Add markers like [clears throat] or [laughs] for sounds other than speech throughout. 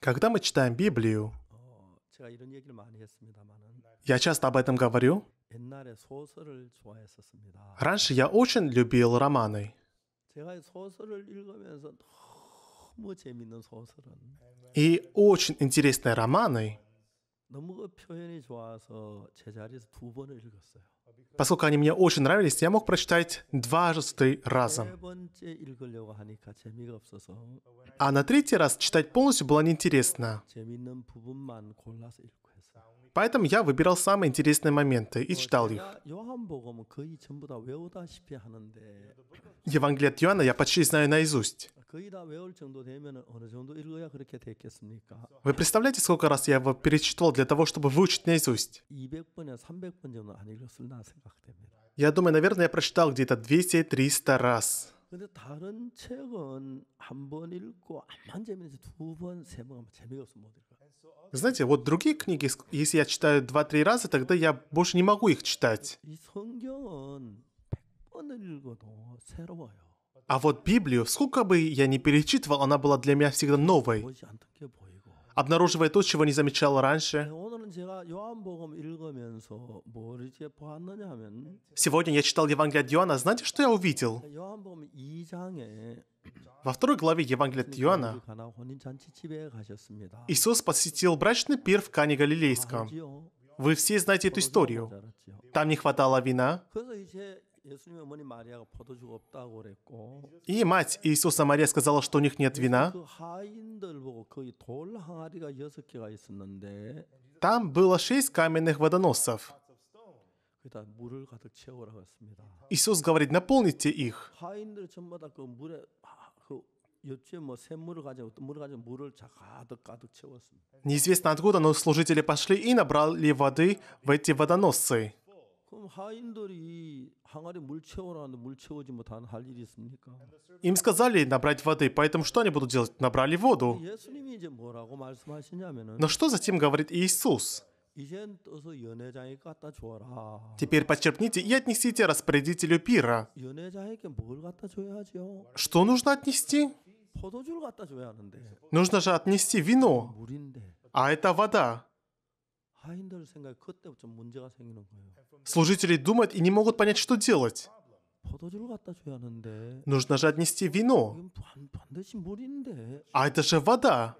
Когда мы читаем Библию, я часто об этом говорю. Раньше я очень любил романы. И очень интересные романы. Поскольку они мне очень нравились, я мог прочитать дважды разом. А на третий раз читать полностью было неинтересно. Поэтому я выбирал самые интересные моменты и читал их. Евангелие от Иоанна я почти знаю наизусть. Вы представляете, сколько раз я его перечитывал для того, чтобы выучить наизусть? Я думаю, наверное, я прочитал где-то 200-300 раз. Знаете, вот другие книги, если я читаю 2-3 раза, тогда я больше не могу их читать. А вот Библию, сколько бы я ни перечитывал, она была для меня всегда новой, обнаруживая то, чего не замечал раньше. Сегодня я читал Евангелие от Иоанна, знаете, что я увидел? Во второй главе Евангелия от Иоанна Иисус посетил брачный пир в Кане Галилейском. Вы все знаете эту историю. Там не хватало вина. И мать Иисуса Мария сказала, что у них нет вина. Там было шесть каменных водоносов. Иисус говорит, наполните их. Неизвестно откуда, но служители пошли и набрали воды в эти водоносцы. Им сказали набрать воды, поэтому что они будут делать? Набрали воду. Но что затем говорит Иисус? Теперь подчеркните и отнесите распорядителю пира. Что нужно отнести? Нужно же отнести вино, а это вода. Служители думают и не могут понять, что делать. Нужно же отнести вино. А это же вода.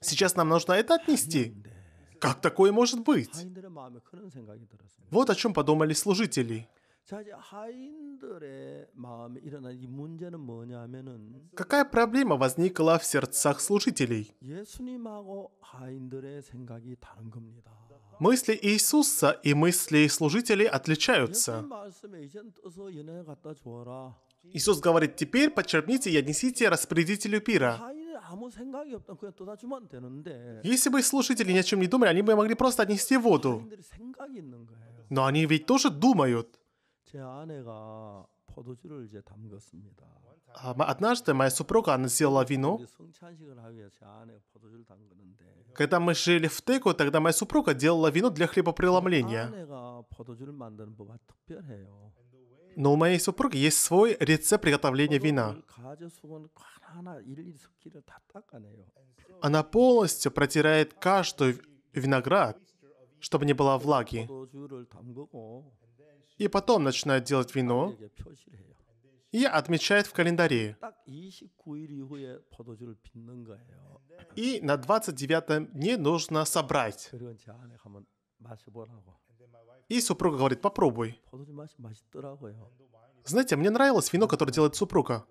Сейчас нам нужно это отнести. Как такое может быть? Вот о чем подумали служители. Какая проблема возникла в сердцах служителей? Мысли Иисуса и мысли служителей отличаются. Иисус говорит, теперь подчеркните и отнесите распорядителю пира. Если бы слушатели ни о чем не думали, они бы могли просто отнести воду. Но они ведь тоже думают. А однажды моя супруга, она сделала вино. Когда мы жили в Теку, тогда моя супруга делала вино для хлебопреломления. Но у моей супруги есть свой рецепт приготовления вина. Она полностью протирает каждую виноград, чтобы не было влаги и потом начинает делать вино и отмечает в календаре. И на 29 дне нужно собрать. И супруга говорит, попробуй. Знаете, мне нравилось вино, которое делает супруга.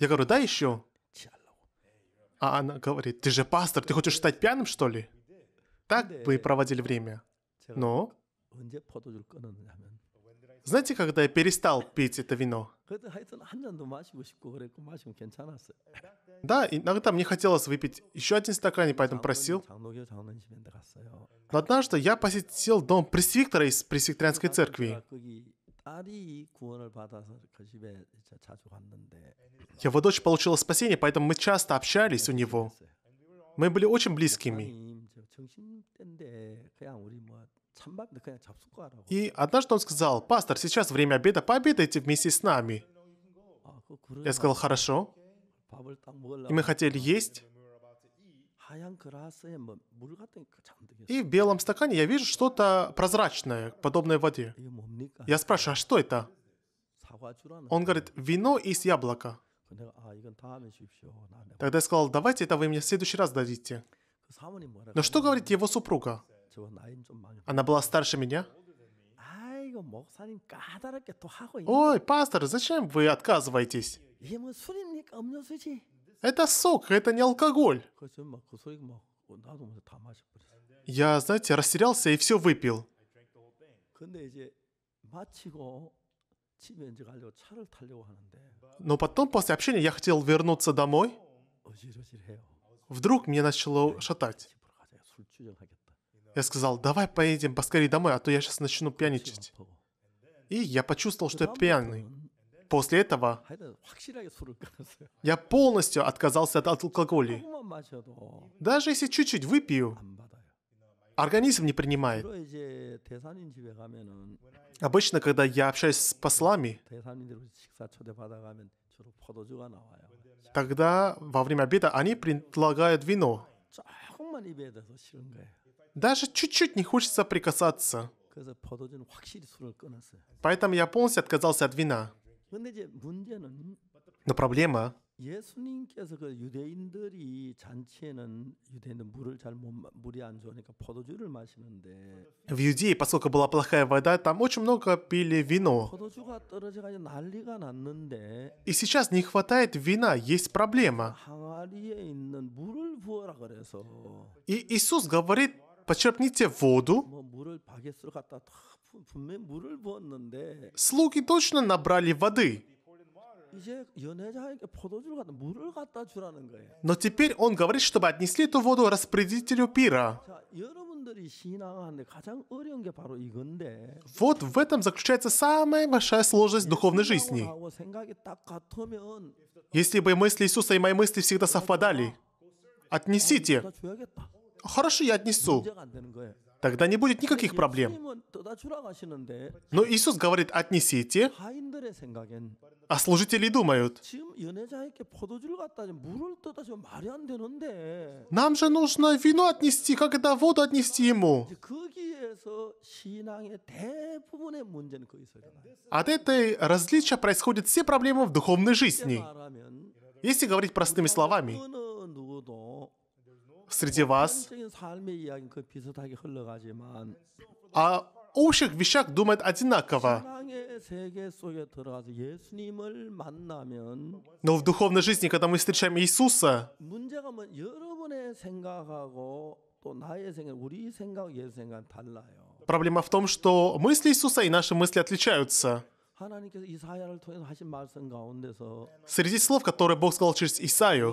Я говорю, да еще? А она говорит, ты же пастор, ты хочешь стать пьяным, что ли? Так бы проводили время. Но знаете, когда я перестал пить это вино? Да, иногда мне хотелось выпить еще один стакан, и поэтому просил. Но однажды я посетил дом пресвиктора из пресвикторианской церкви. Его дочь получила спасение, поэтому мы часто общались у него. Мы были очень близкими. И однажды он сказал, «Пастор, сейчас время обеда, пообедайте вместе с нами». Я сказал, «Хорошо». И мы хотели есть. И в белом стакане я вижу что-то прозрачное, подобное воде. Я спрашиваю, а что это? Он говорит, вино из яблока. Тогда я сказал, давайте это вы мне в следующий раз дадите. Но что говорит его супруга? Она была старше меня? Ой, пастор, зачем вы отказываетесь? Это сок, это не алкоголь. Я, знаете, растерялся и все выпил. Но потом, после общения, я хотел вернуться домой. Вдруг мне начало шатать. Я сказал, давай поедем поскорее домой, а то я сейчас начну пьяничать. И я почувствовал, что я пьяный. После этого я полностью отказался от алкоголя. Даже если чуть-чуть выпью, организм не принимает. Обычно, когда я общаюсь с послами, тогда во время обеда они предлагают вино. Даже чуть-чуть не хочется прикасаться. Поэтому я полностью отказался от вина. Но проблема в Юдее, поскольку была плохая вода, там очень много пили вино. и сейчас не хватает вина, есть проблема. и Иисус говорит почерпните воду. Слуги точно набрали воды. Но теперь он говорит, чтобы отнесли эту воду распределителю пира. Вот в этом заключается самая большая сложность духовной жизни. Если бы мысли Иисуса и мои мысли всегда совпадали, отнесите хорошо, я отнесу, тогда не будет никаких проблем. Но Иисус говорит, отнесите, а служители думают, нам же нужно вино отнести, как это воду отнести ему. От этой различия происходят все проблемы в духовной жизни. Если говорить простыми словами, среди вас о а общих вещах думает одинаково. Но в духовной жизни, когда мы встречаем Иисуса, проблема в том, что мысли Иисуса и наши мысли отличаются. Среди слов, которые Бог сказал через Исаию,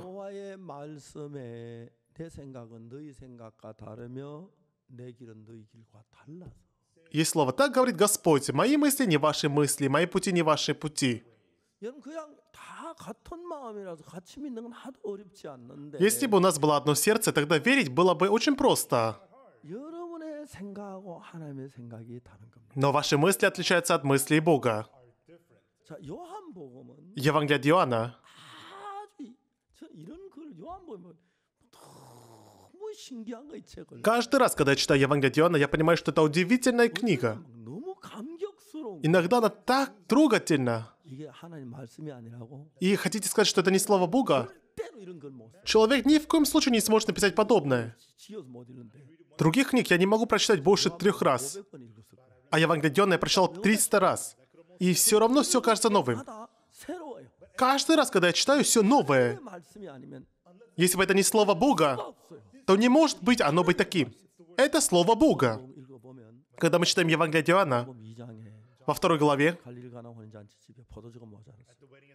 есть слово «Так говорит Господь, мои мысли не ваши мысли, мои пути не ваши пути». Если бы у нас было одно сердце, тогда верить было бы очень просто. Но ваши мысли отличаются от мыслей Бога. Евангелие от Иоанна. Каждый раз, когда я читаю Евангелие Иоанна, я понимаю, что это удивительная ну, книга. Ну, ну, Иногда она так трогательна. И хотите сказать, что это не слово Бога? Человек ни в коем случае не сможет написать подобное. Других книг я не могу прочитать больше а трех раз. А Евангелие Иоанна я прочитал 300 раз. И все равно все кажется новым. Каждый раз, когда я читаю, все новое. Если бы это не слово Бога, то не может быть оно быть таким. Это Слово Бога. Когда мы читаем Евангелие Иоанна, во второй главе,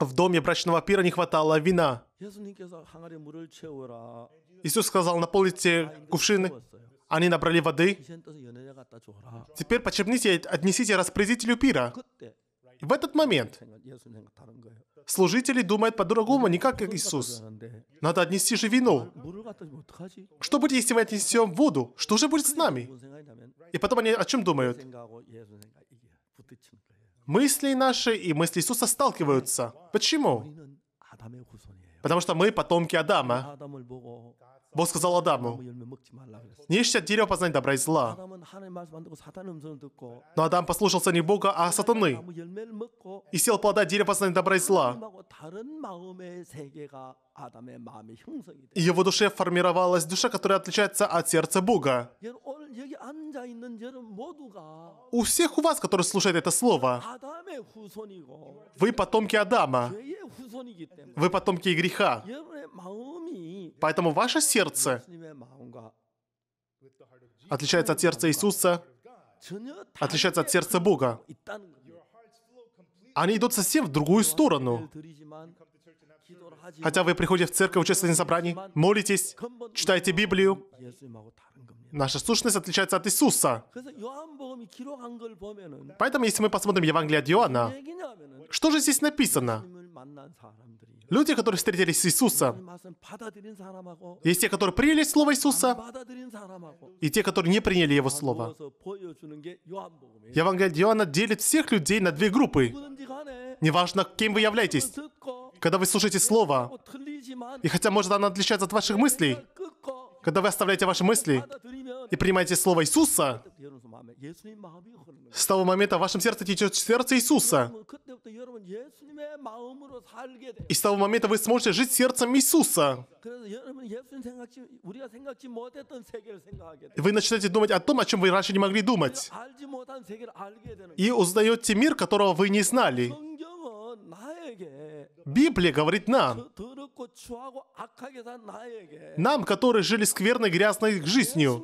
в доме брачного пира не хватало вина. Иисус сказал, наполните кувшины. Они набрали воды. Теперь почерпните и отнесите распорядителю пира. В этот момент служители думают по-другому, не как Иисус. Надо отнести же вину. Что будет, если мы отнесем воду? Что же будет с нами? И потом они о чем думают? Мысли наши и мысли Иисуса сталкиваются. Почему? Потому что мы потомки Адама. Бог сказал Адаму, не ешьте от дерева познать добра и зла. Но Адам послушался не Бога, а сатаны. И сел плода дерева познать добра и зла его душе формировалась душа, которая отличается от сердца Бога. У всех у вас, которые слушают это слово, вы потомки Адама. Вы потомки греха. Поэтому ваше сердце отличается от сердца Иисуса, отличается от сердца Бога. Они идут совсем в другую сторону. Хотя вы приходите в церковь, участвуете в собрании, молитесь, читаете Библию. Наша сущность отличается от Иисуса. Поэтому, если мы посмотрим Евангелие от Иоанна, что же здесь написано? Люди, которые встретились с Иисусом, есть те, которые приняли Слово Иисуса, и те, которые не приняли Его Слово. Евангелие от Иоанна делит всех людей на две группы. Неважно, кем вы являетесь когда вы слушаете Слово, и хотя, может, оно отличается от ваших мыслей, когда вы оставляете ваши мысли и принимаете слово Иисуса, с того момента в вашем сердце течет сердце Иисуса. И с того момента вы сможете жить сердцем Иисуса. И вы начинаете думать о том, о чем вы раньше не могли думать. И узнаете мир, которого вы не знали. Библия говорит нам, нам, которые жили скверной, грязной жизнью.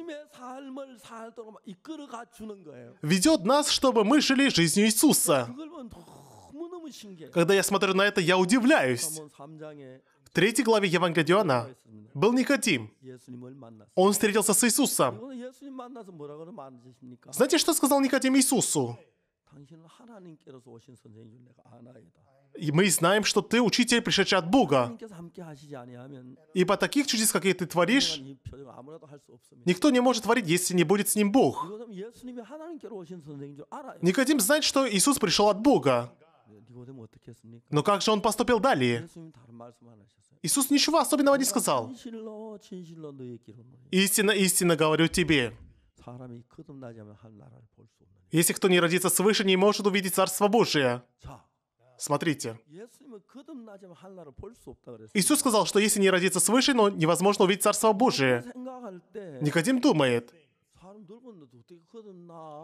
Ведет нас, чтобы мы жили жизнью Иисуса. Когда я смотрю на это, я удивляюсь. В третьей главе Евангелия Иоанна был Никодим. Он встретился с Иисусом. Знаете, что сказал Никодим Иисусу? И мы знаем, что ты учитель, пришедший от Бога. Ибо таких чудес, какие ты творишь, никто не может творить, если не будет с ним Бог. Никодим знает, что Иисус пришел от Бога. Но как же он поступил далее? Иисус ничего особенного не сказал. Истина, истина говорю тебе. Если кто не родится свыше, не может увидеть Царство Божие. Смотрите. Иисус сказал, что если не родиться свыше, но невозможно увидеть Царство Божие. Никодим думает.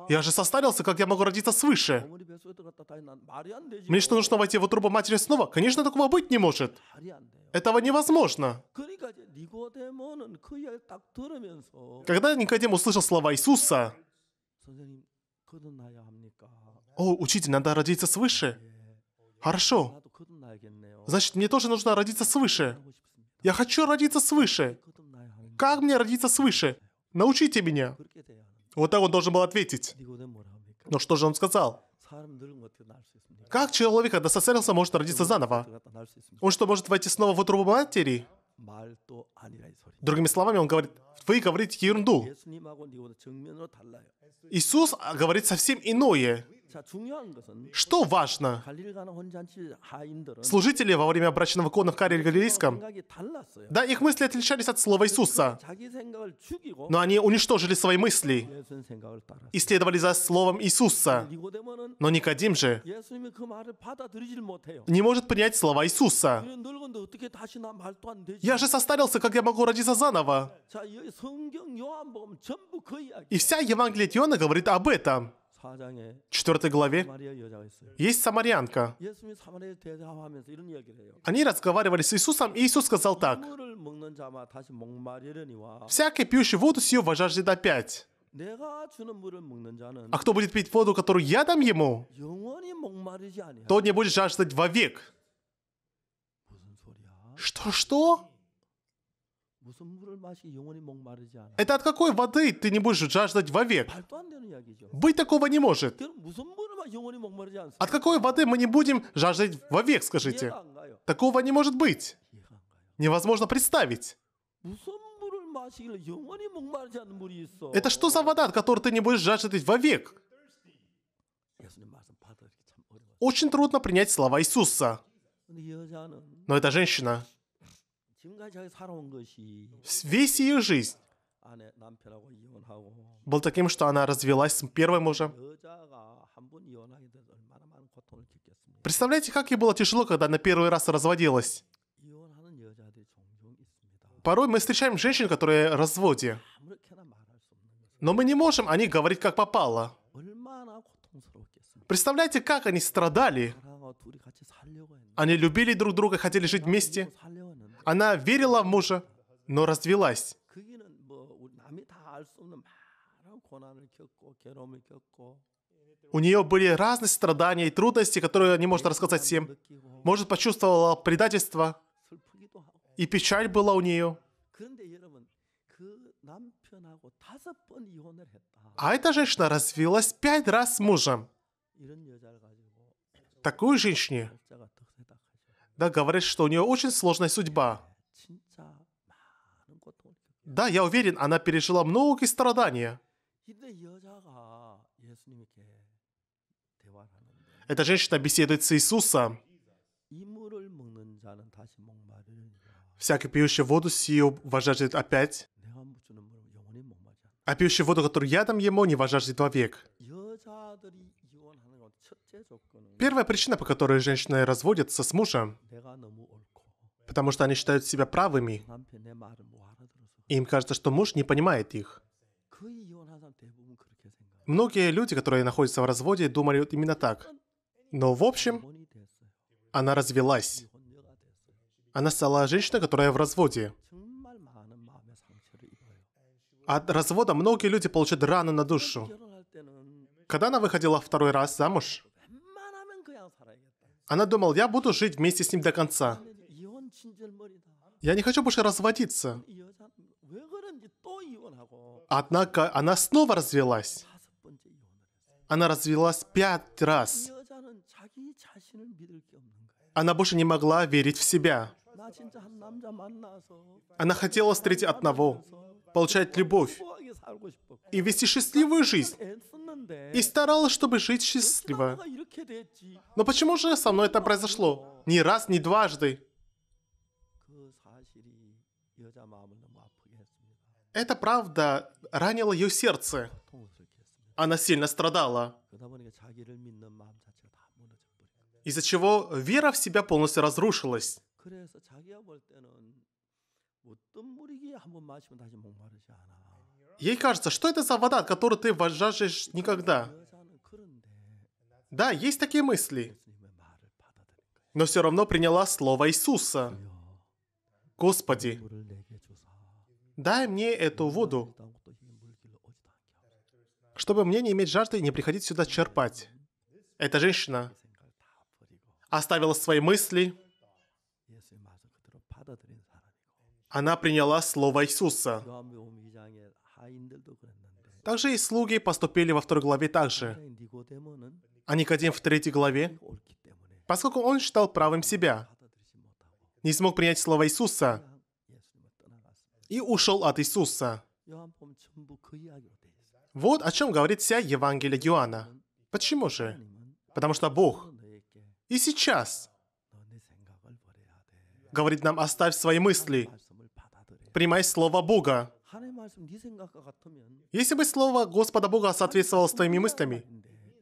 Я же состарился, как я могу родиться свыше. Мне что, нужно войти в утробу матери снова? Конечно, такого быть не может. Этого невозможно. Когда Никодим услышал слова Иисуса, «О, учитель, надо родиться свыше», Хорошо. Значит, мне тоже нужно родиться свыше. Я хочу родиться свыше. Как мне родиться свыше? Научите меня. Вот так он должен был ответить. Но что же он сказал? Как человек, когда сосарился, может родиться заново? Он что, может войти снова в утробу матери? Другими словами, он говорит, вы говорите ерунду. Иисус говорит совсем иное. Что важно? Служители во время брачного кона в Каре Галилейском, да, их мысли отличались от слова Иисуса, но они уничтожили свои мысли и следовали за словом Иисуса. Но Никодим же не может принять слова Иисуса. Я же состарился, как я могу родиться заново. И вся Евангелие Иоанна говорит об этом в 4 главе есть самарянка. Они разговаривали с Иисусом, и Иисус сказал так. «Всякий пьющий воду сию вожаждет опять». А кто будет пить воду, которую я дам ему, тот не будет жаждать вовек. Что-что? Это от какой воды ты не будешь жаждать вовек? Быть такого не может. От какой воды мы не будем жаждать вовек, скажите? Такого не может быть. Невозможно представить. Это что за вода, от которой ты не будешь жаждать вовек? Очень трудно принять слова Иисуса. Но эта женщина Весь ее жизнь был таким, что она развелась с первым мужем. Представляете, как ей было тяжело, когда она первый раз разводилась? Порой мы встречаем женщин, которые в разводе. Но мы не можем о них говорить как попало. Представляете, как они страдали. Они любили друг друга, хотели жить вместе. Она верила в мужа, но развелась. У нее были разные страдания и трудности, которые не может рассказать всем. Может, почувствовала предательство, и печаль была у нее. А эта женщина развелась пять раз с мужем. Такую женщине да, говорит, что у нее очень сложная судьба. Э, э, да, я уверен, она пережила многие страдания. Эта женщина беседует с Иисусом. Всякий пьющий воду сию вожаждет опять. А пьющий воду, которую я дам ему, не вожаждет вовек. Первая причина, по которой женщины разводятся с мужем, потому что они считают себя правыми. И им кажется, что муж не понимает их. Многие люди, которые находятся в разводе, думают именно так. Но в общем, она развелась. Она стала женщиной, которая в разводе. От развода многие люди получат рану на душу. Когда она выходила второй раз замуж, она думала, я буду жить вместе с ним до конца. Я не хочу больше разводиться. Однако она снова развелась. Она развелась пять раз. Она больше не могла верить в себя. Она хотела встретить одного, получать любовь и вести счастливую жизнь и старалась, чтобы жить счастливо. Но почему же со мной это произошло? Ни раз, ни дважды. Это правда ранило ее сердце. Она сильно страдала. Из-за чего вера в себя полностью разрушилась. Ей кажется, что это за вода, от которой ты возжажешь никогда? Да, есть такие мысли. Но все равно приняла слово Иисуса. Господи, дай мне эту воду, чтобы мне не иметь жажды и не приходить сюда черпать. Эта женщина оставила свои мысли. Она приняла слово Иисуса. Также и слуги поступили во второй главе также, а Никодим в третьей главе, поскольку он считал правым себя, не смог принять слова Иисуса и ушел от Иисуса. Вот о чем говорит вся Евангелие Иоанна. Почему же? Потому что Бог и сейчас говорит нам оставь свои мысли, принимай слово Бога, если бы слово Господа Бога соответствовало с твоими мыслями,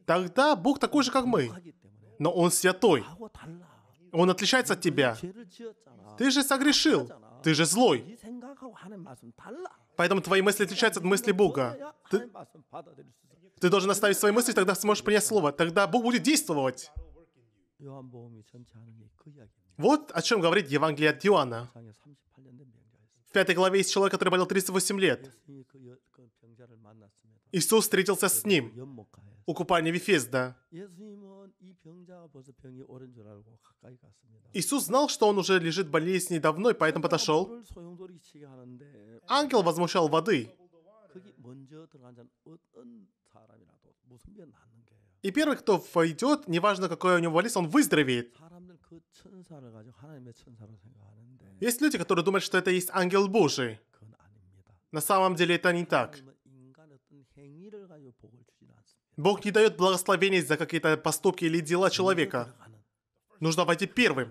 тогда Бог такой же, как мы. Но Он святой. Он отличается от тебя. Ты же согрешил. Ты же злой. Поэтому твои мысли отличаются от мысли Бога. Ты, ты должен оставить свои мысли, тогда сможешь принять Слово. Тогда Бог будет действовать. Вот о чем говорит Евангелие от Иоанна пятой главе есть человек, который болел 38 лет. Иисус встретился с ним у купания Вифезда. Иисус знал, что он уже лежит болезнью давно, и поэтому подошел. Ангел возмущал воды. И первый, кто войдет, неважно, какой у него болезнь, он выздоровеет. Есть люди, которые думают, что это есть ангел Божий. На самом деле это не так. Бог не дает благословений за какие-то поступки или дела человека. Нужно войти первым.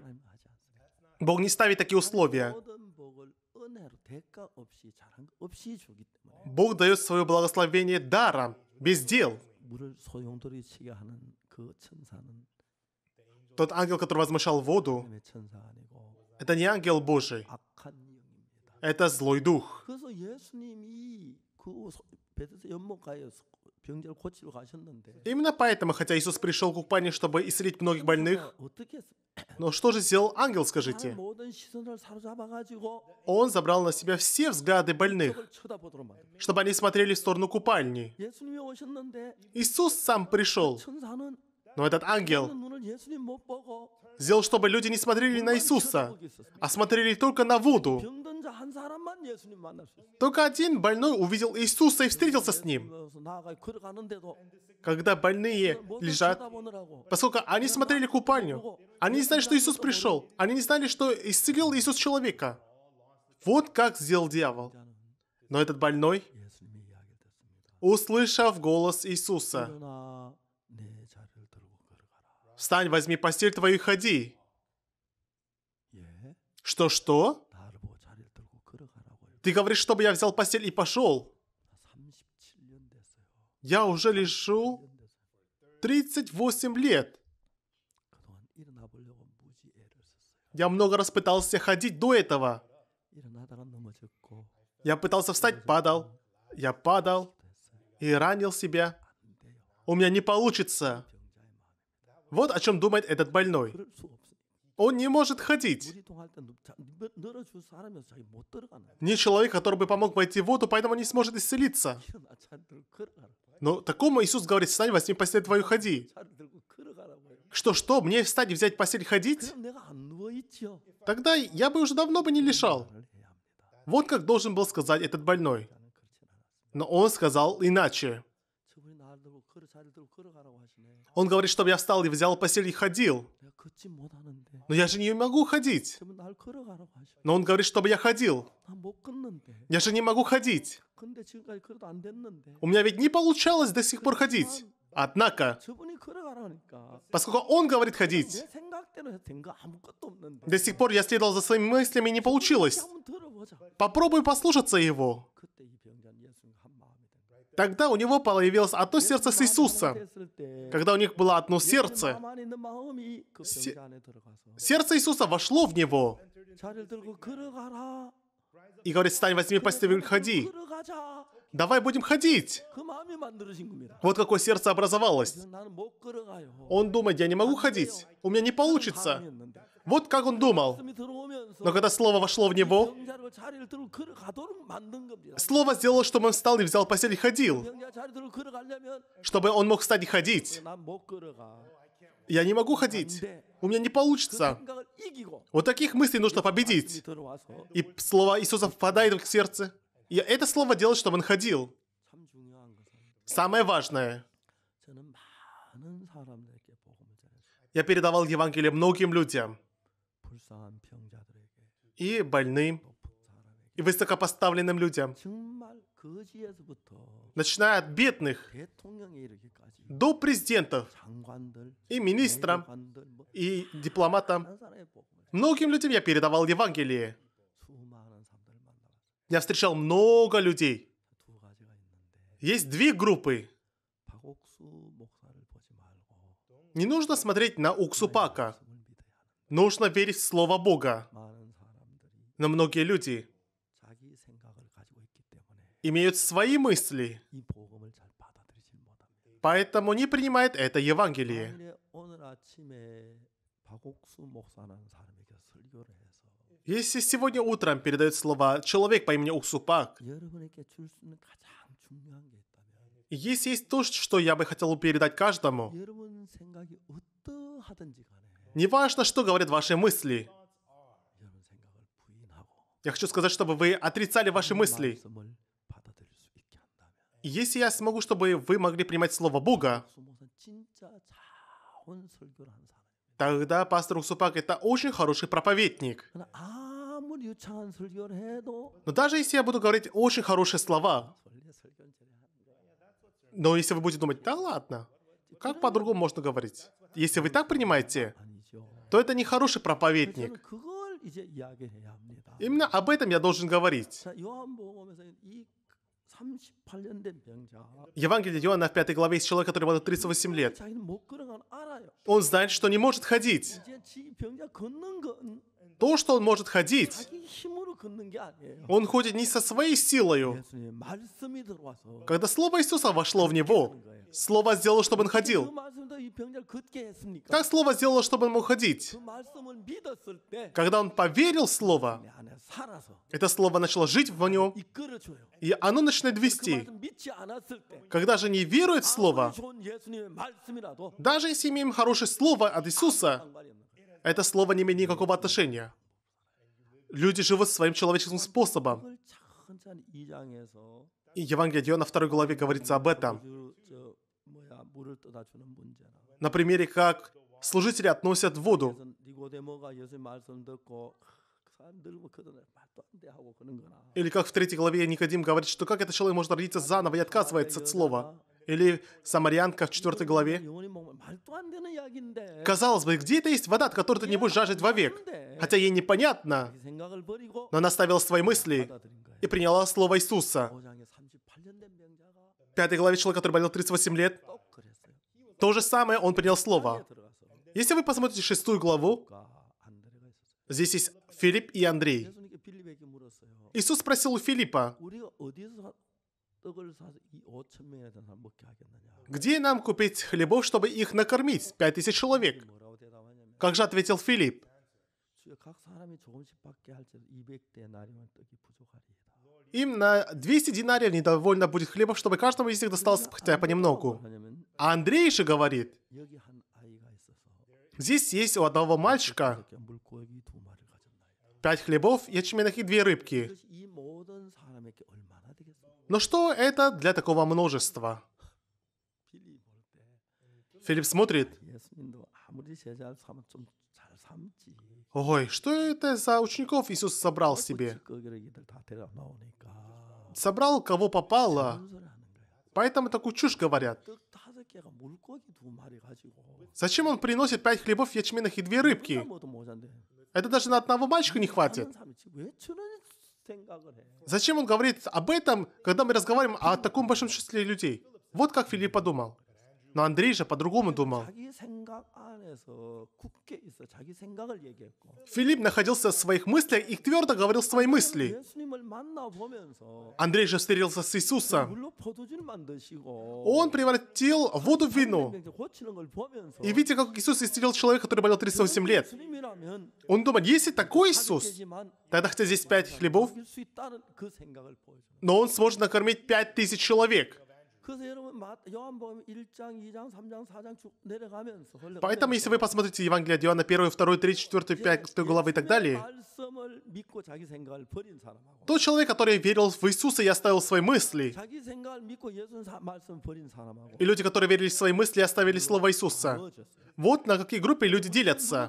Бог не ставит такие условия. Бог дает свое благословение даром, без дел. Тот ангел, который возмущал воду, это не ангел Божий. Это злой дух. Именно поэтому, хотя Иисус пришел к Упане, чтобы исцелить многих больных, но что же сделал ангел, скажите? Он забрал на себя все взгляды больных, чтобы они смотрели в сторону купальни. Иисус сам пришел, но этот ангел сделал, чтобы люди не смотрели на Иисуса, а смотрели только на Вуду. Только один больной увидел Иисуса и встретился с ним. Когда больные лежат, поскольку они смотрели купальню, они не знали, что Иисус пришел, они не знали, что исцелил Иисус человека. Вот как сделал дьявол. Но этот больной, услышав голос Иисуса, Встань, возьми постель твою и ходи. Что-что? Ты говоришь, чтобы я взял постель и пошел? Я уже лежу 38 лет. Я много раз пытался ходить до этого. Я пытался встать, падал. Я падал и ранил себя. У меня не получится. Вот о чем думает этот больной. Он не может ходить. Не человек, который бы помог войти в воду, поэтому не сможет исцелиться. Но такому Иисус говорит, встань, возьми постель твою, ходи. Что, что, мне встать и взять постель ходить? Тогда я бы уже давно бы не лишал. Вот как должен был сказать этот больной. Но он сказал иначе. Он говорит, чтобы я встал и взял постель и ходил. Но я же не могу ходить. Но он говорит, чтобы я ходил. Я же не могу ходить. У меня ведь не получалось до сих пор ходить. Однако, поскольку он говорит ходить, до сих пор я следовал за своими мыслями и не получилось. Попробуй послушаться его. Тогда у него появилось одно сердце с Иисусом. Когда у них было одно сердце, сердце Иисуса вошло в него. И говорит, стань, возьми постель и ходи. Давай будем ходить. Вот какое сердце образовалось. Он думает, я не могу ходить. У меня не получится. Вот как он думал. Но когда слово вошло в него, слово сделало, чтобы он встал и взял постель и ходил. Чтобы он мог встать и ходить. Я не могу ходить. У меня не получится. Вот таких мыслей нужно победить. И слово Иисуса впадает в сердце. И это слово делает, чтобы он ходил. Самое важное. Я передавал Евангелие многим людям и больным, и высокопоставленным людям, начиная от бедных до президентов и министрам и дипломатам. Многим людям я передавал Евангелие. Я встречал много людей. Есть две группы. Не нужно смотреть на Уксупака. Нужно верить в Слово Бога. Но многие люди имеют свои мысли, поэтому не принимают это Евангелие. Если сегодня утром передают слова человек по имени Уксупак, если есть то, что я бы хотел передать каждому, Неважно, что говорят ваши мысли. Я хочу сказать, чтобы вы отрицали ваши мысли. Если я смогу, чтобы вы могли принимать слово Бога, тогда пастор Усупак это очень хороший проповедник. Но даже если я буду говорить очень хорошие слова, но если вы будете думать, да ладно, как по-другому можно говорить? Если вы так принимаете, то это не хороший проповедник. Именно об этом я должен говорить. Евангелие Иоанна в 5 главе есть человек, которому было 38 лет. Он знает, что не может ходить то, что он может ходить. Он ходит не со своей силою. Когда Слово Иисуса вошло в него, Слово сделало, чтобы он ходил. Как Слово сделало, чтобы он мог ходить? Когда он поверил Слово, это Слово начало жить в нем, и оно начинает вести. Когда же не верует в Слово, даже если имеем хорошее Слово от Иисуса, это слово не имеет никакого отношения. Люди живут своим человеческим способом. И Евангелие Иоанна второй главе говорится об этом. На примере, как служители относят воду. Или как в третьей главе Никодим говорит, что как этот человек может родиться заново и отказывается от слова. Или самарянка в 4 главе. Казалось бы, где это есть вода, от которой ты не будешь жаждать вовек? Хотя ей непонятно. Но она ставила свои мысли и приняла слово Иисуса. В главе человек, который болел 38 лет, то же самое он принял слово. Если вы посмотрите шестую главу, здесь есть Филипп и Андрей. Иисус спросил у Филиппа, где нам купить хлебов, чтобы их накормить? Пять тысяч человек. Как же ответил Филипп? Им на 200 динариев недовольно будет хлебов, чтобы каждому из них досталось хотя бы понемногу. А Андрей же говорит, здесь есть у одного мальчика пять хлебов, ячменных и две рыбки. Но что это для такого множества? Филипп смотрит. Ой, что это за учеников Иисус собрал себе? Собрал кого попало. Поэтому такую чушь говорят. Зачем он приносит пять хлебов ячменных и две рыбки? Это даже на одного мальчика не хватит. Э. Зачем он говорит об этом, когда мы разговариваем о таком большом числе людей? Вот как Филипп подумал. Но Андрей же по-другому думал. Филипп находился в своих мыслях и твердо говорил свои мысли. Андрей же встретился с Иисусом. Он превратил воду в вино. И видите, как Иисус исцелил человека, который болел 38 лет, он думает, если такой Иисус, тогда хотя здесь пять хлебов, но он сможет накормить пять тысяч человек. Поэтому, если вы посмотрите Евангелие от Иоанна 1, 2, 3, 4, 5 главы и так далее, то человек, который верил в Иисуса и оставил свои мысли, и люди, которые верили в свои мысли и оставили слово Иисуса, вот на какие группы люди делятся.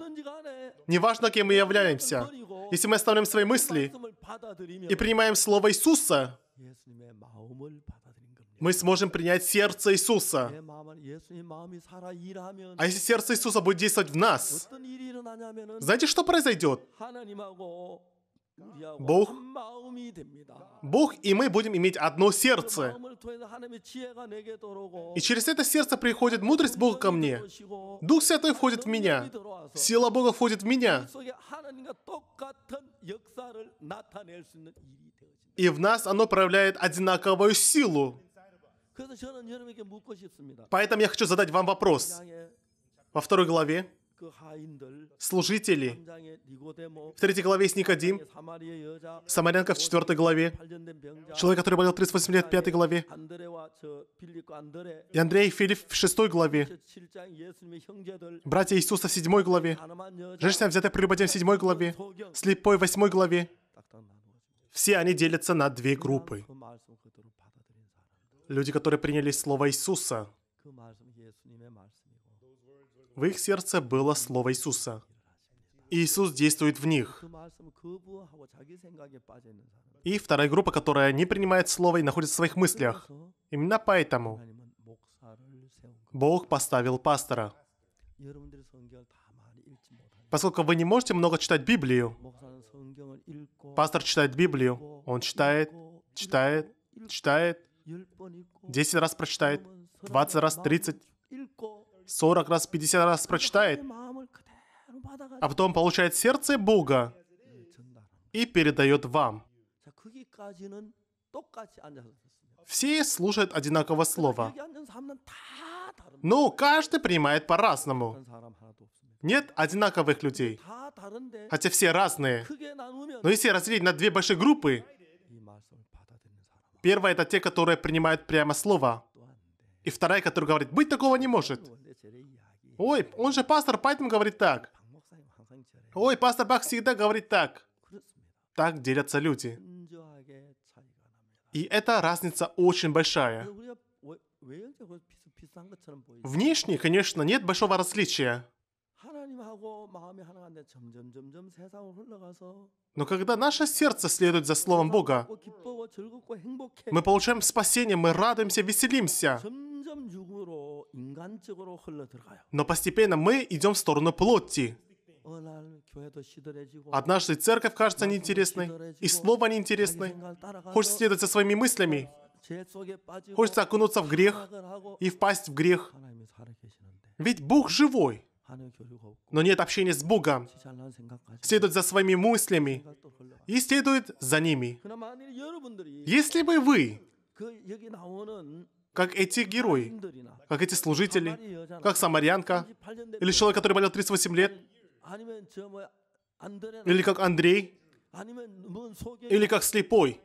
Неважно, кем мы являемся. Если мы оставляем свои мысли и принимаем слово Иисуса, мы сможем принять сердце Иисуса. А если сердце Иисуса будет действовать в нас, знаете, что произойдет? Бог, Бог и мы будем иметь одно сердце. И через это сердце приходит мудрость Бога ко мне. Дух Святой входит в меня. Сила Бога входит в меня. И в нас оно проявляет одинаковую силу. Поэтому я хочу задать вам вопрос. Во второй главе служители. В третьей главе есть Никодим, Самарянка в четвертой главе, человек, который болел 38 лет в пятой главе, и Андрей и Филипп в шестой главе, братья Иисуса в седьмой главе, женщина, взятая прелюбодием в седьмой главе, слепой в восьмой главе. Все они делятся на две группы. Люди, которые приняли Слово Иисуса. В их сердце было Слово Иисуса. Иисус действует в них. И вторая группа, которая не принимает Слово и находится в своих мыслях. Именно поэтому Бог поставил пастора. Поскольку вы не можете много читать Библию, пастор читает Библию, он читает, читает, читает, 10 раз прочитает, 20 раз, 30, 40 раз, 50 раз прочитает, а потом получает сердце Бога и передает вам. Все слушают одинаково слово. Но ну, каждый принимает по-разному. Нет одинаковых людей. Хотя все разные. Но если разделить на две большие группы, Первая это те, которые принимают прямо слово. И вторая, которая говорит, быть такого не может. Ой, он же пастор, поэтому говорит так. Ой, пастор Бах всегда говорит так. Так делятся люди. И эта разница очень большая. Внешне, конечно, нет большого различия. Но когда наше сердце следует за Словом Бога, мы получаем спасение, мы радуемся, веселимся. Но постепенно мы идем в сторону плоти. Однажды церковь кажется неинтересной, и слово неинтересное. Хочется следовать за своими мыслями. Хочется окунуться в грех и впасть в грех. Ведь Бог живой. Но нет общения с Богом. Следует за своими мыслями и следует за ними. Если бы вы, как эти герои, как эти служители, как самарянка, или человек, который болел 38 лет, или как Андрей, или как слепой,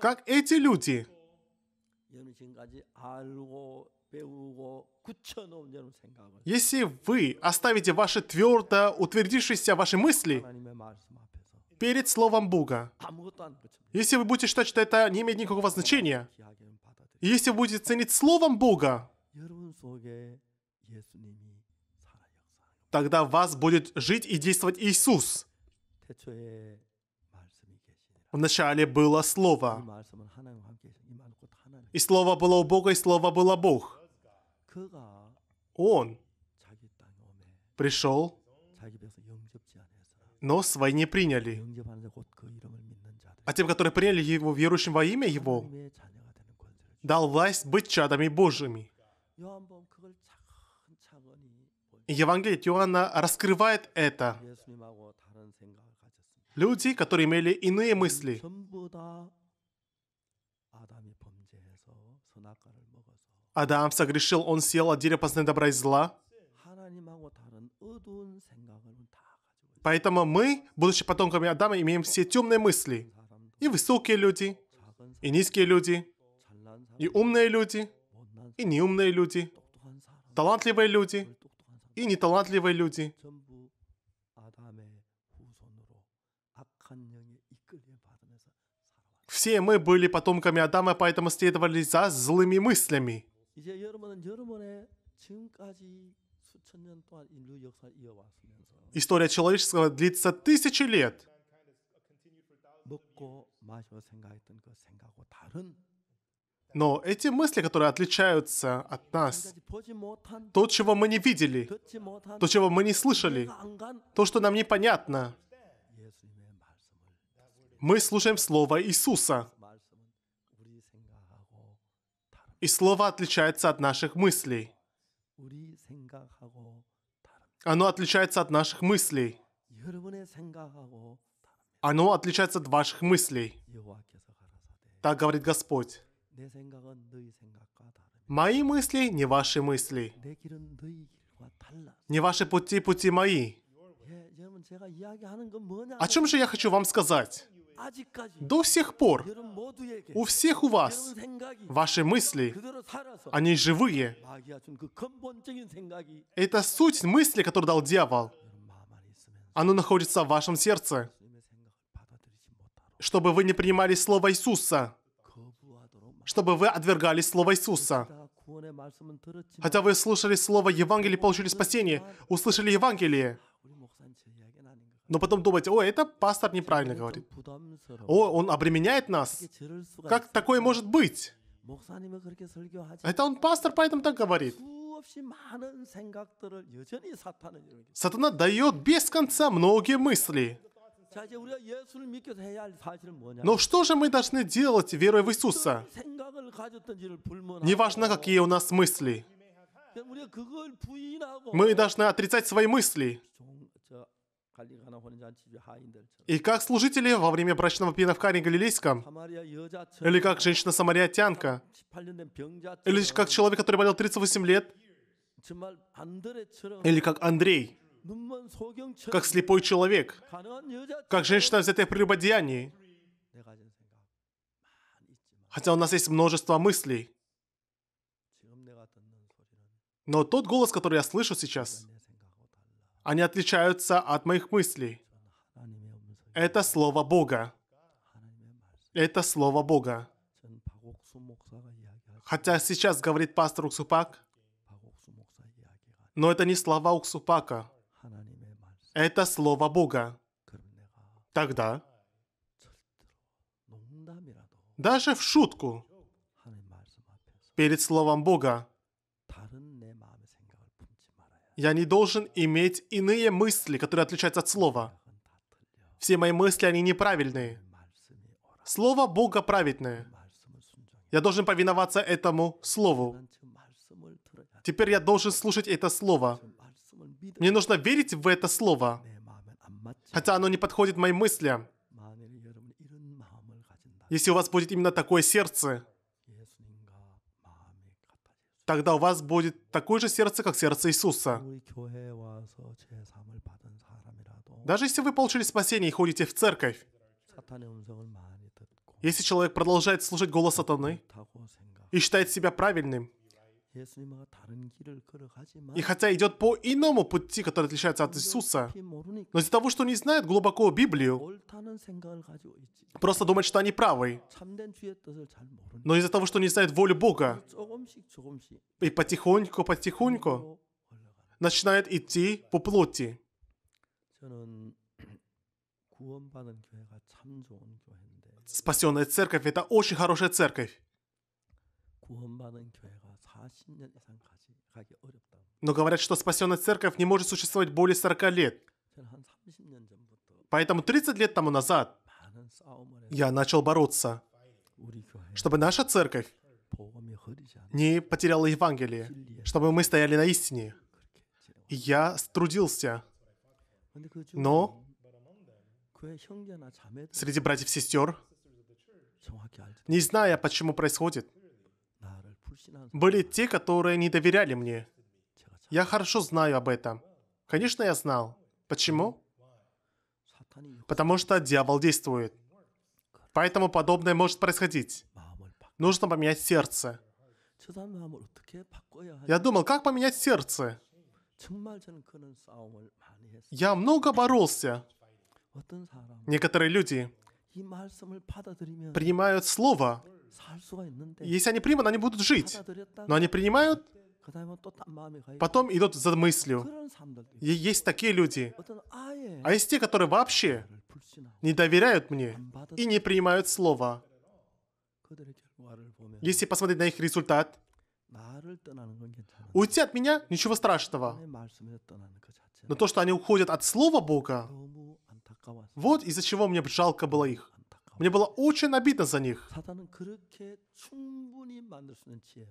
как эти люди – если вы оставите ваши твердо утвердившиеся ваши мысли перед Словом Бога, если вы будете считать, что это не имеет никакого значения, если вы будете ценить Словом Бога, тогда в вас будет жить и действовать Иисус. Вначале было Слово. И слово было у Бога, и слово было Бог. Он пришел, но свои не приняли. А тем, которые приняли его, верующим во имя его, дал власть быть чадами Божьими. Евангелие Иоанна раскрывает это. Люди, которые имели иные мысли, Адам согрешил, он сел от дерева познания добра и зла. Поэтому мы, будучи потомками Адама, имеем все темные мысли. И высокие люди, и низкие люди, и умные люди, и неумные люди, талантливые люди и неталантливые люди. Все мы были потомками Адама, поэтому следовали за злыми мыслями. 이제 여러분은 여러분의 지금까지 수천 년 동안 인류 역사를 이어왔으면서 История человеческого длится тысячи лет. 먹고 마시고 생각했던 그 생각하고 다른 Но эти мысли, которые отличаются от нас, то, чего мы не видели, то, чего мы не слышали, то, что нам непонятно, мы слушаем Слово Иисуса. и слово отличается от наших мыслей. Оно отличается от наших мыслей. Оно отличается от ваших мыслей. Так говорит Господь. Мои мысли не ваши мысли. Не ваши пути, пути мои. О чем же я хочу вам сказать? До сих пор у всех у вас ваши мысли, они живые. Это суть мысли, которую дал дьявол. Оно находится в вашем сердце. Чтобы вы не принимали Слово Иисуса. Чтобы вы отвергали Слово Иисуса. Хотя вы слушали Слово Евангелие, получили спасение, услышали Евангелие но потом думать, о, это пастор неправильно говорит. О, он обременяет нас. Как такое может быть? Это он пастор, поэтому так говорит. Сатана дает без конца многие мысли. Но что же мы должны делать, веруя в Иисуса? Неважно, какие у нас мысли. Мы должны отрицать свои мысли. И как служители во время брачного пира в Каре Галилейском, или как женщина-самаритянка, или как человек, который болел 38 лет, или как Андрей, как слепой человек, как женщина, взятая при прелюбодеянии. Хотя у нас есть множество мыслей. Но тот голос, который я слышу сейчас – они отличаются от моих мыслей. Это слово Бога. Это слово Бога. Хотя сейчас говорит пастор Уксупак, но это не слова Уксупака. Это слово Бога. Тогда, даже в шутку, перед словом Бога, я не должен иметь иные мысли, которые отличаются от слова. Все мои мысли, они неправильные. Слово Бога праведное. Я должен повиноваться этому слову. Теперь я должен слушать это слово. Мне нужно верить в это слово. Хотя оно не подходит моим мыслям. Если у вас будет именно такое сердце, тогда у вас будет такое же сердце, как сердце Иисуса. Даже если вы получили спасение и ходите в церковь, если человек продолжает слушать голос сатаны и считает себя правильным, и хотя идет по иному пути, который отличается от Иисуса, но из-за того, что не знает глубоко Библию, просто думает, что они правы. Но из-за того, что не знает волю Бога, и потихоньку, потихоньку начинает идти по плоти. [clears throat] Спасенная церковь — это очень хорошая церковь. Но говорят, что спасенная церковь не может существовать более 40 лет. Поэтому 30 лет тому назад я начал бороться, чтобы наша церковь не потеряла Евангелие, чтобы мы стояли на истине. И я трудился. Но среди братьев и сестер, не зная, почему происходит, были те, которые не доверяли мне. Я хорошо знаю об этом. Конечно, я знал. Почему? Потому что дьявол действует. Поэтому подобное может происходить. Нужно поменять сердце. Я думал, как поменять сердце? Я много боролся. Некоторые люди принимают слово, если они примут, они будут жить. Но они принимают, потом идут за мыслью. И есть такие люди. А, э. а есть те, которые вообще не доверяют мне и не принимают слова. Если посмотреть на их результат, уйти от меня ничего страшного. Но то, что они уходят от Слова Бога, вот из-за чего мне жалко было их. Мне было очень обидно за них.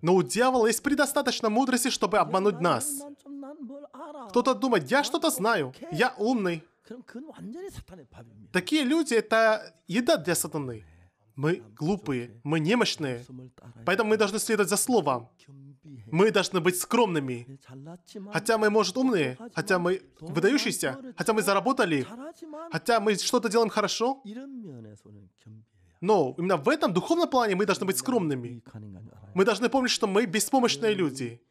Но у дьявола есть предостаточно мудрости, чтобы обмануть нас. Кто-то думает, я что-то знаю, я умный. Такие люди — это еда для сатаны. Мы глупые, мы немощные, поэтому мы должны следовать за словом. Мы должны быть скромными. Хотя мы, может, умные, хотя мы выдающиеся, хотя мы заработали, хотя мы что-то делаем хорошо. Но именно в этом духовном плане мы должны быть скромными. Мы должны помнить, что мы беспомощные люди.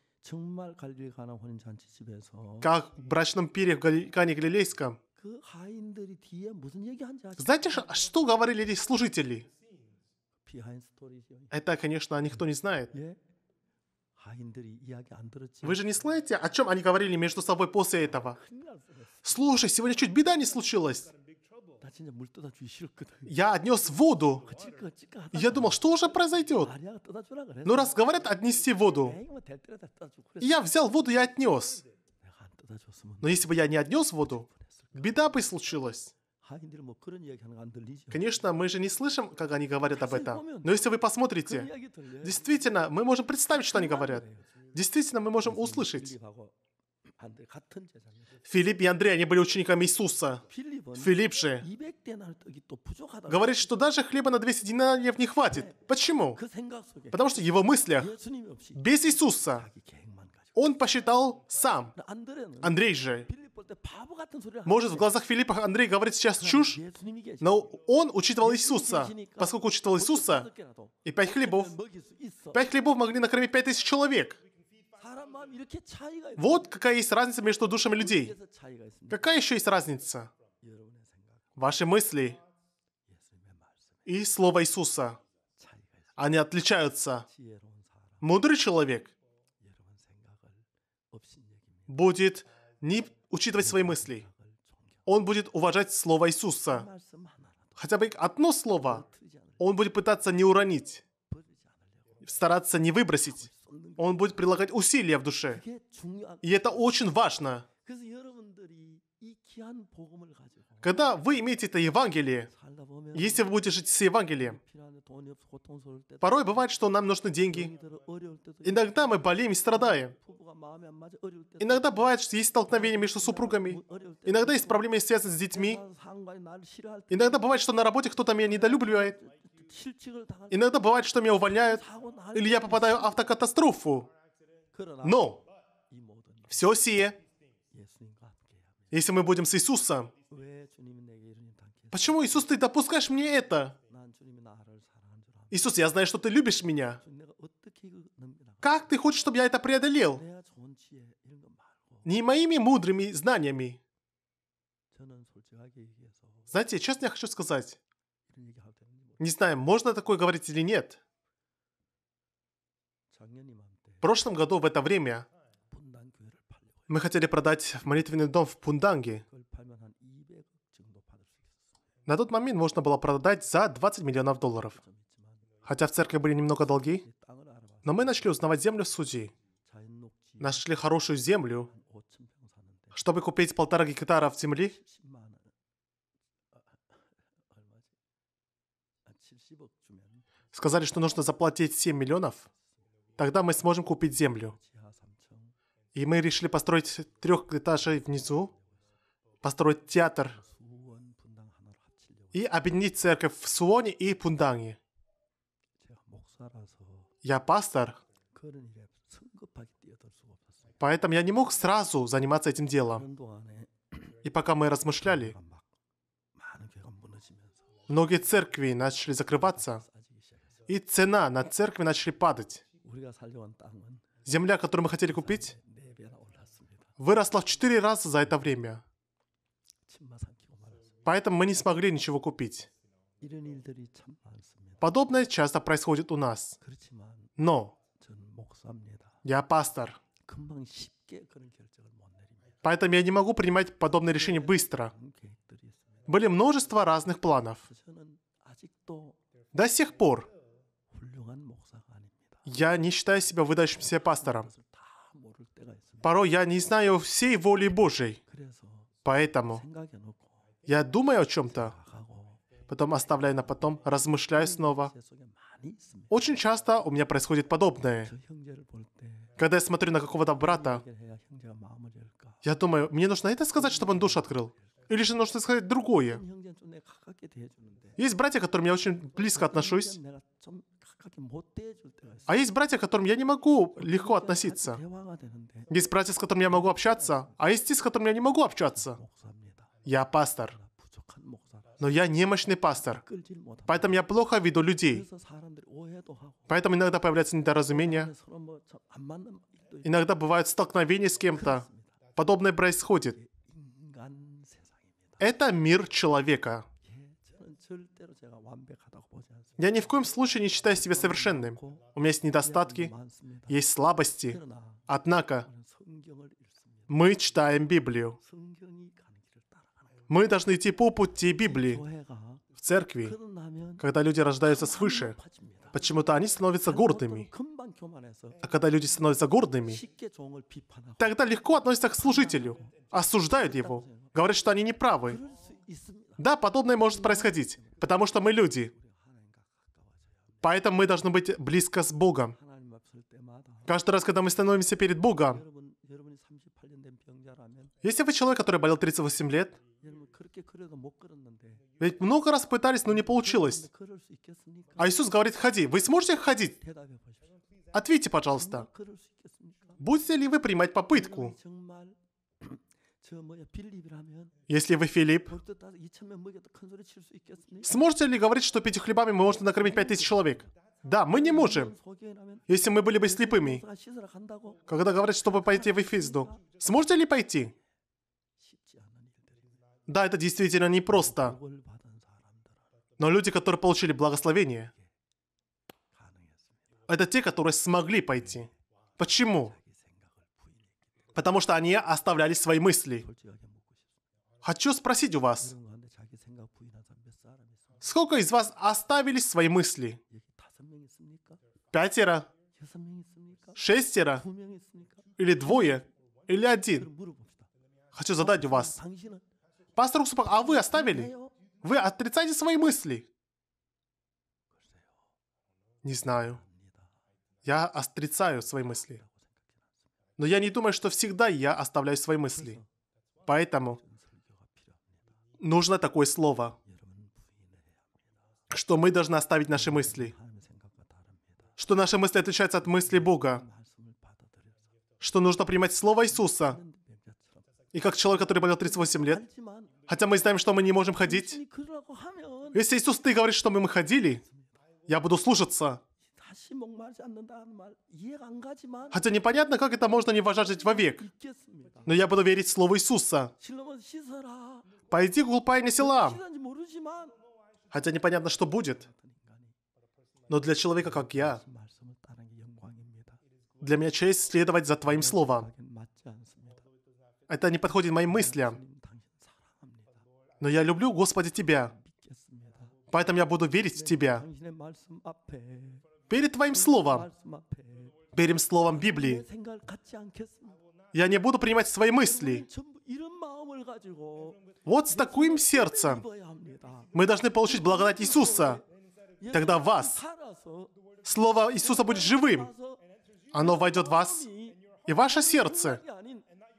Как в брачном пире в Кане Галилейском. Знаете, а что говорили здесь служители? Это, конечно, никто не знает. Вы же не слышите, о чем они говорили между собой после этого? Слушай, сегодня чуть беда не случилась. Я отнес воду. Я думал, что уже произойдет? Но ну, раз говорят отнести воду, и я взял воду и отнес. Но если бы я не отнес воду, беда бы случилась. Конечно, мы же не слышим, как они говорят об этом. Но если вы посмотрите, действительно, мы можем представить, что они говорят. Действительно, мы можем услышать. Филипп и Андрей, они были учениками Иисуса. Филипп же говорит, что даже хлеба на 200 динариев не хватит. Почему? Потому что его мыслях без Иисуса он посчитал сам. Андрей же может, в глазах Филиппа Андрей говорит сейчас чушь, ну но он учитывал Иисуса. Поскольку учитывал Иисуса, и пять хлебов, пять хлебов могли накормить пять тысяч человек. Вот какая есть разница между душами людей. Какая еще есть разница? Ваши мысли и слово Иисуса. Они отличаются. Мудрый человек будет не учитывать свои мысли. Он будет уважать слово Иисуса. Хотя бы одно слово он будет пытаться не уронить, стараться не выбросить. Он будет прилагать усилия в душе. И это очень важно. Когда вы имеете это Евангелие, если вы будете жить с Евангелием, порой бывает, что нам нужны деньги. Иногда мы болеем и страдаем. Иногда бывает, что есть столкновения между супругами. Иногда есть проблемы, связанные с детьми. Иногда бывает, что на работе кто-то меня недолюбливает. Иногда бывает, что меня увольняют. Или я попадаю в автокатастрофу. Но все сие, если мы будем с Иисусом, Почему, Иисус, ты допускаешь мне это? Иисус, я знаю, что ты любишь меня. Как ты хочешь, чтобы я это преодолел? Не моими мудрыми знаниями. Знаете, честно я хочу сказать. Не знаю, можно такое говорить или нет. В прошлом году в это время мы хотели продать молитвенный дом в Пунданге. На тот момент можно было продать за 20 миллионов долларов. Хотя в церкви были немного долги, но мы начали узнавать землю в Сузи. Нашли хорошую землю. Чтобы купить полтора гектара в земли, сказали, что нужно заплатить 7 миллионов, тогда мы сможем купить землю. И мы решили построить трехэтажей внизу, построить театр и объединить церковь в Суоне и Пунданге. Я пастор, поэтому я не мог сразу заниматься этим делом. И пока мы размышляли, многие церкви начали закрываться, и цена на церкви начали падать. Земля, которую мы хотели купить, выросла в четыре раза за это время. Поэтому мы не смогли ничего купить. Подобное часто происходит у нас. Но я пастор. Поэтому я не могу принимать подобные решения быстро. Были множество разных планов. До сих пор я не считаю себя выдающимся пастором. Порой я не знаю всей воли Божьей. Поэтому я думаю о чем-то, потом оставляю на потом, размышляю снова. Очень часто у меня происходит подобное. Когда я смотрю на какого-то брата, я думаю, мне нужно это сказать, чтобы он душ открыл. Или же нужно сказать другое. Есть братья, к которым я очень близко отношусь. А есть братья, к которым я не могу легко относиться. Есть братья, с которыми я могу общаться, а есть те, с которыми я не могу общаться. Я пастор, но я немощный пастор. Поэтому я плохо веду людей. Поэтому иногда появляется недоразумение, Иногда бывают столкновения с кем-то. Подобное происходит. Это мир человека. Я ни в коем случае не считаю себя совершенным. У меня есть недостатки, есть слабости. Однако, мы читаем Библию. Мы должны идти по пути Библии. В церкви, когда люди рождаются свыше, почему-то они становятся гордыми. А когда люди становятся гордыми, тогда легко относятся к служителю, осуждают его, говорят, что они неправы. Да, подобное может происходить, потому что мы люди. Поэтому мы должны быть близко с Богом. Каждый раз, когда мы становимся перед Богом, если вы человек, который болел 38 лет, ведь много раз пытались, но не получилось. А Иисус говорит, ходи. Вы сможете ходить? Ответьте, пожалуйста. Будете ли вы принимать попытку? [clears throat] Если вы Филипп, сможете ли говорить, что пяти хлебами мы можем накормить пять тысяч человек? Да, мы не можем. Если мы были бы слепыми. Когда говорят, чтобы пойти в Эфизду. Сможете ли пойти? Да, это действительно непросто. Но люди, которые получили благословение, это те, которые смогли пойти. Почему? Потому что они оставляли свои мысли. Хочу спросить у вас, сколько из вас оставили свои мысли? Пятеро? Шестеро? Или двое? Или один? Хочу задать у вас, Пастор Уксупак, а вы оставили? Вы отрицаете свои мысли? Не знаю. Я отрицаю свои мысли. Но я не думаю, что всегда я оставляю свои мысли. Поэтому нужно такое слово, что мы должны оставить наши мысли, что наши мысли отличаются от мыслей Бога, что нужно принимать Слово Иисуса, и как человек, который болел 38 лет, хотя мы знаем, что мы не можем ходить, если Иисус ты говоришь, что мы ходили, я буду слушаться. Хотя непонятно, как это можно не уважать вовек. Но я буду верить Слову Иисуса. Пойди глупая Гулпайне селам. Хотя непонятно, что будет. Но для человека, как я, для меня честь следовать за Твоим Словом. Это не подходит моим мыслям. Но я люблю, Господи, Тебя. Поэтому я буду верить в Тебя. Перед Твоим Словом. Перед Словом Библии. Я не буду принимать свои мысли. Вот с таким сердцем мы должны получить благодать Иисуса. Тогда вас, Слово Иисуса будет живым. Оно войдет в вас и ваше сердце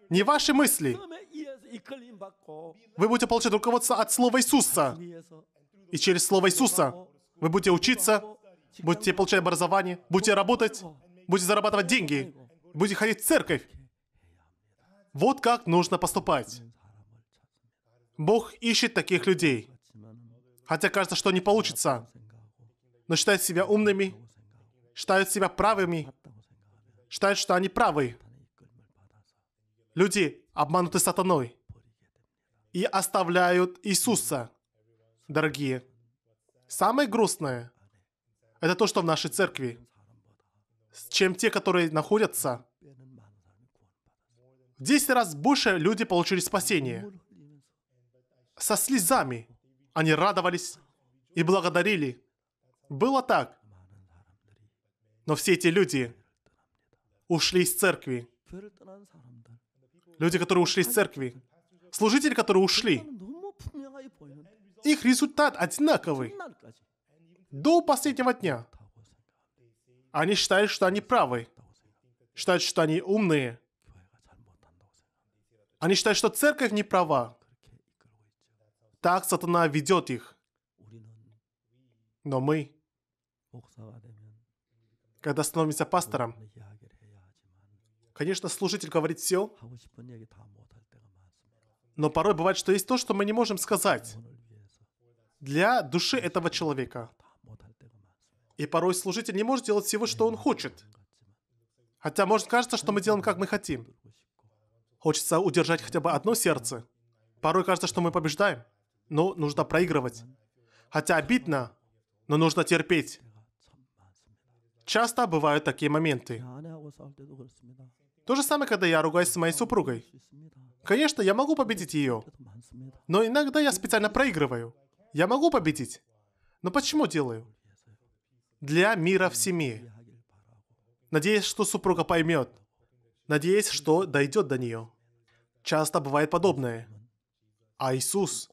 не ваши мысли. Вы будете получать руководство от Слова Иисуса. И через Слово Иисуса вы будете учиться, будете получать образование, будете работать, будете зарабатывать деньги, будете ходить в церковь. Вот как нужно поступать. Бог ищет таких людей. Хотя кажется, что не получится. Но считают себя умными, считают себя правыми, считают, что они правы. Люди обмануты сатаной и оставляют Иисуса, дорогие. Самое грустное – это то, что в нашей церкви, чем те, которые находятся, в 10 раз больше люди получили спасение. Со слезами они радовались и благодарили. Было так. Но все эти люди ушли из церкви. Люди, которые ушли из церкви. Служители, которые ушли. Их результат одинаковый. До последнего дня. Они считают, что они правы. Считают, что они умные. Они считают, что церковь не права. Так сатана ведет их. Но мы, когда становимся пастором, Конечно, служитель говорит все, но порой бывает, что есть то, что мы не можем сказать для души этого человека. И порой служитель не может делать всего, что он хочет. Хотя может кажется, что мы делаем, как мы хотим. Хочется удержать хотя бы одно сердце. Порой кажется, что мы побеждаем, но нужно проигрывать. Хотя обидно, но нужно терпеть. Часто бывают такие моменты. То же самое, когда я ругаюсь с моей супругой. Конечно, я могу победить ее. Но иногда я специально проигрываю. Я могу победить. Но почему делаю? Для мира в семье. Надеюсь, что супруга поймет. Надеюсь, что дойдет до нее. Часто бывает подобное. А Иисус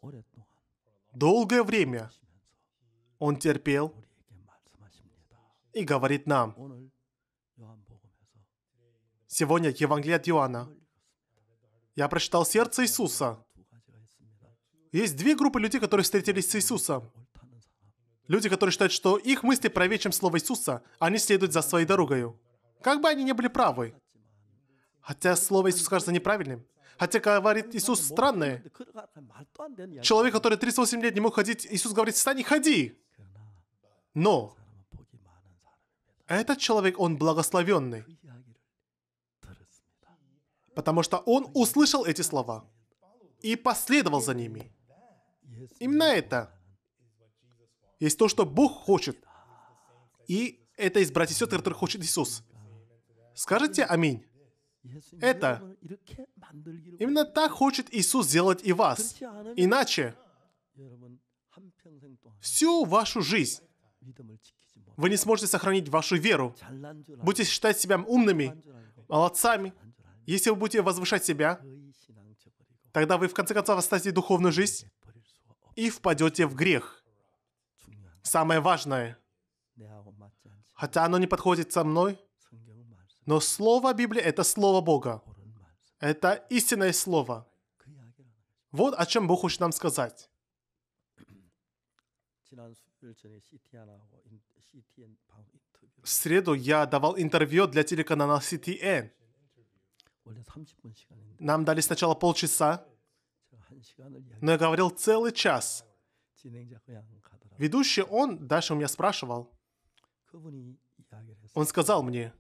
долгое время Он терпел и говорит нам, Сегодня Евангелие от Иоанна. Я прочитал сердце Иисуса. Есть две группы людей, которые встретились с Иисусом. Люди, которые считают, что их мысли правее, чем слово Иисуса, они следуют за своей дорогой. Как бы они ни были правы. Хотя слово Иисуса кажется неправильным. Хотя говорит Иисус странное. Человек, который 38 лет не мог ходить, Иисус говорит, встань и ходи. Но этот человек, он благословенный потому что он услышал эти слова и последовал за ними. Именно это есть то, что Бог хочет. И это из братьев и сестер, которые хочет Иисус. Скажите «Аминь». Это именно так хочет Иисус сделать и вас. Иначе всю вашу жизнь вы не сможете сохранить вашу веру. Будете считать себя умными, молодцами, если вы будете возвышать себя, тогда вы в конце концов оставите духовную жизнь и впадете в грех. Самое важное. Хотя оно не подходит со мной, но слово Библии — это слово Бога. Это истинное слово. Вот о чем Бог хочет нам сказать. В среду я давал интервью для телеканала CTN. Нам дали сначала полчаса, но я говорил целый час. Ведущий он дальше у меня спрашивал. Он сказал мне,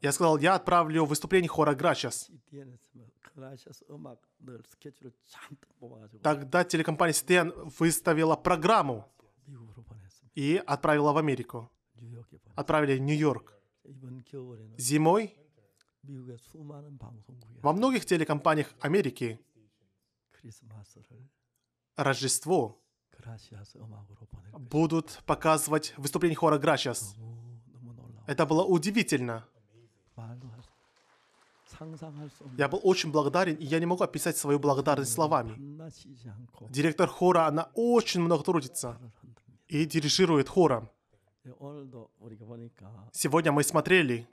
я сказал, я отправлю выступление хора Грачас. Тогда телекомпания CTN выставила программу и отправила в Америку. Отправили в Нью-Йорк. Зимой во многих телекомпаниях Америки Рождество будут показывать выступление хора Грачас. Это было удивительно. Я был очень благодарен, и я не могу описать свою благодарность словами. Директор хора, она очень много трудится и дирижирует хором. Сегодня мы смотрели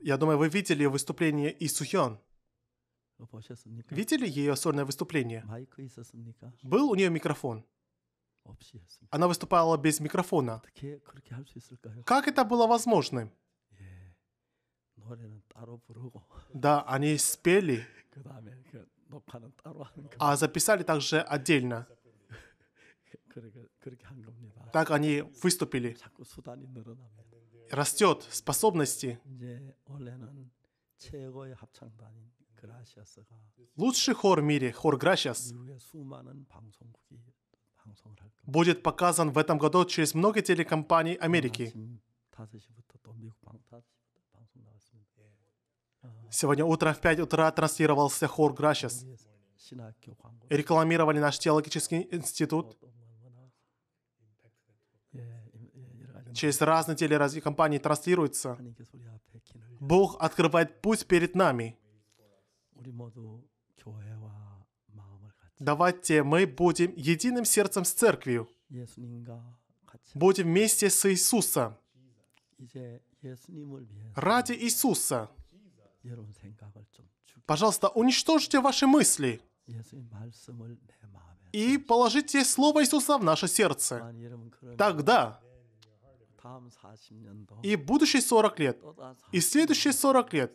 я думаю, вы видели выступление Исухён. Видели ее сольное выступление? Был у нее микрофон? Она выступала без микрофона. Как это было возможным? Да, они спели. [laughs] а записали также отдельно. Так они выступили. Растет способности. Лучший хор в мире, хор Грачас, будет показан в этом году через много телекомпаний Америки. Сегодня утром в 5 утра транслировался хор Грачес. Рекламировали наш теологический институт через разные телерадиокомпании транслируется. Бог открывает путь перед нами. Давайте мы будем единым сердцем с церковью. Будем вместе с Иисусом. Ради Иисуса. Пожалуйста, уничтожьте ваши мысли и положите Слово Иисуса в наше сердце. Тогда и будущие 40 лет, и следующие 40 лет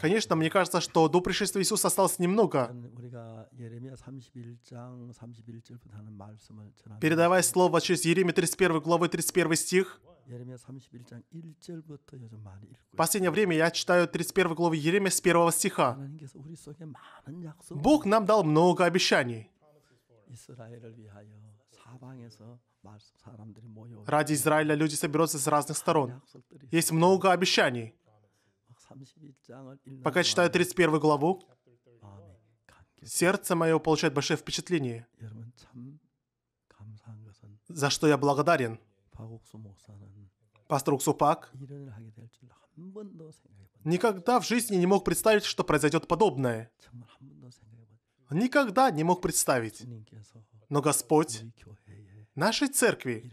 Конечно, мне кажется, что до пришествия Иисуса осталось немного. Передавая слово через Еремия 31 главы 31 стих, в последнее время я читаю 31 главу Еремия с 1 стиха. Бог нам дал много обещаний. Ради Израиля люди соберутся с разных сторон. Есть много обещаний. Пока читаю 31 главу, сердце мое получает большое впечатление, за что я благодарен. Пастор Уксупак никогда в жизни не мог представить, что произойдет подобное. Никогда не мог представить. Но Господь нашей церкви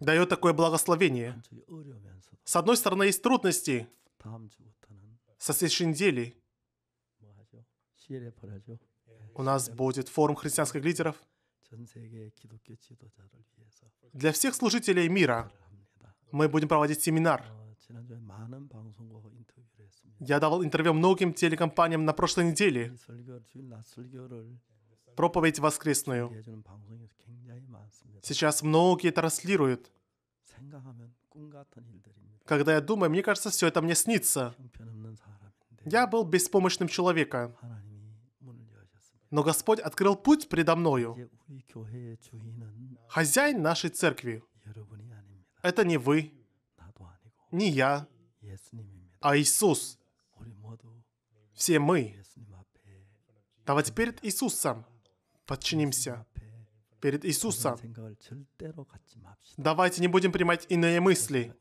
дает такое благословение. С одной стороны, есть трудности, со следующей недели у нас будет форум христианских лидеров для всех служителей мира. Мы будем проводить семинар. Я давал интервью многим телекомпаниям на прошлой неделе. Проповедь воскресную. Сейчас многие транслируют. Когда я думаю, мне кажется, все это мне снится. Я был беспомощным человеком. Но Господь открыл путь предо мною. Хозяин нашей церкви. Это не вы, не я, а Иисус. Все мы. Давайте перед Иисусом подчинимся. Перед Иисусом. Давайте не будем принимать иные мысли.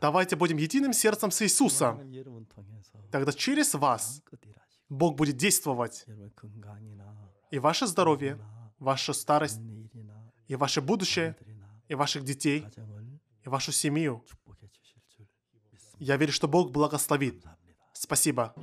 Давайте будем единым сердцем с Иисусом. Тогда через вас Бог будет действовать. И ваше здоровье, ваша старость, и ваше будущее, и ваших детей, и вашу семью. Я верю, что Бог благословит. Спасибо.